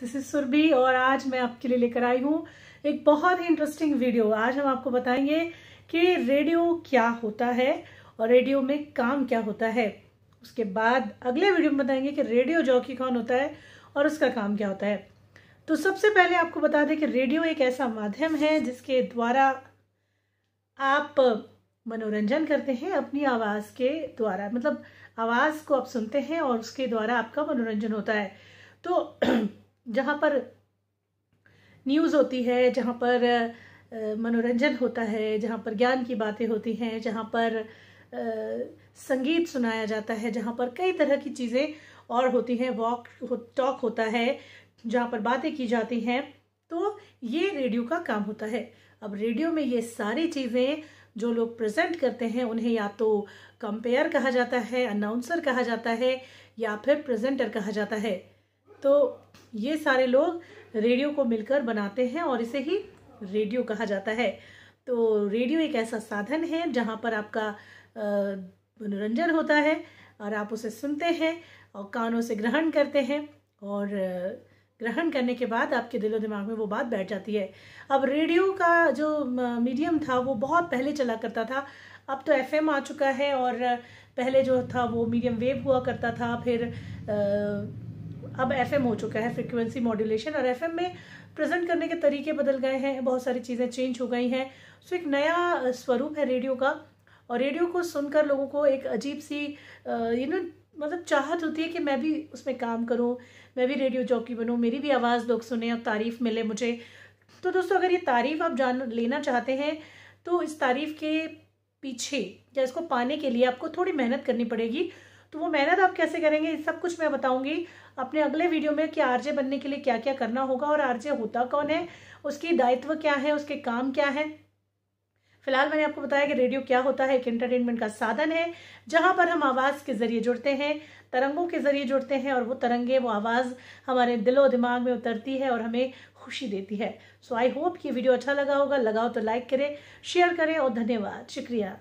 this is Surabhi और आज मैं आपके लिए लेकर आई हूँ एक बहुत ही इंटरेस्टिंग वीडियो आज हम आपको बताएंगे कि रेडियो क्या होता है और रेडियो में काम क्या होता है उसके बाद अगले वीडियो में बताएंगे कि रेडियो जॉकी कौन होता है और उसका काम क्या होता है तो सबसे पहले आपको बता दें कि रेडियो एक ऐसा माध्यम है जिसके द्वारा आप मनोरंजन करते हैं अपनी आवाज़ के द्वारा मतलब आवाज़ को आप सुनते हैं और उसके द्वारा आपका मनोरंजन होता है तो जहाँ पर न्यूज़ होती है जहाँ पर मनोरंजन होता है जहाँ पर ज्ञान की बातें होती हैं जहाँ पर संगीत सुनाया जाता है जहाँ पर कई तरह की चीज़ें और होती हैं वॉक टॉक होता है जहाँ पर बातें की जाती हैं तो ये रेडियो का काम होता है अब रेडियो में ये सारी चीज़ें जो लोग प्रेजेंट करते हैं उन्हें या तो कंपेयर कहा जाता है अनाउंसर कहा जाता है या फिर प्रेजेंटर कहा जाता है तो ये सारे लोग रेडियो को मिलकर बनाते हैं और इसे ही रेडियो कहा जाता है तो रेडियो एक ऐसा साधन है जहाँ पर आपका मनोरंजन होता है और आप उसे सुनते हैं और कानों से ग्रहण करते हैं और ग्रहण करने के बाद आपके दिलो दिमाग में वो बात बैठ जाती है अब रेडियो का जो मीडियम था वो बहुत पहले चला करता था अब तो एफएम आ चुका है और पहले जो था वो मीडियम वेव हुआ करता था फिर आ, अब एफ हो चुका है फ्रिक्वेंसी मॉड्यूलेशन और एफ में प्रेजेंट करने के तरीके बदल गए हैं बहुत सारी चीज़ें चेंज हो गई हैं सो एक नया स्वरूप है रेडियो का और रेडियो को सुनकर लोगों को एक अजीब सी यू नो मतलब चाहत होती है कि मैं भी उसमें काम करूँ मैं भी रेडियो जॉकी बनूँ मेरी भी आवाज़ लोग सुने और तारीफ़ मिले मुझे तो दोस्तों अगर ये तारीफ़ आप जान लेना चाहते हैं तो इस तारीफ़ के पीछे या इसको पाने के लिए आपको थोड़ी मेहनत करनी पड़ेगी तो वो मेहनत आप कैसे करेंगे इस सब कुछ मैं बताऊंगी अपने अगले वीडियो में कि आरजे बनने के लिए क्या क्या करना होगा और आरजे होता कौन है उसकी दायित्व क्या है उसके काम क्या है फिलहाल मैंने आपको बताया कि रेडियो क्या होता है एक एंटरटेनमेंट का साधन है जहां पर हम आवाज़ के ज़रिए जुड़ते हैं तरंगों के ज़रिए जुड़ते हैं और वो तरंगे वो आवाज़ हमारे दिलो दिमाग में उतरती है और हमें खुशी देती है सो आई होप ये वीडियो अच्छा लगा होगा लगाओ तो लाइक करें शेयर करें और धन्यवाद शुक्रिया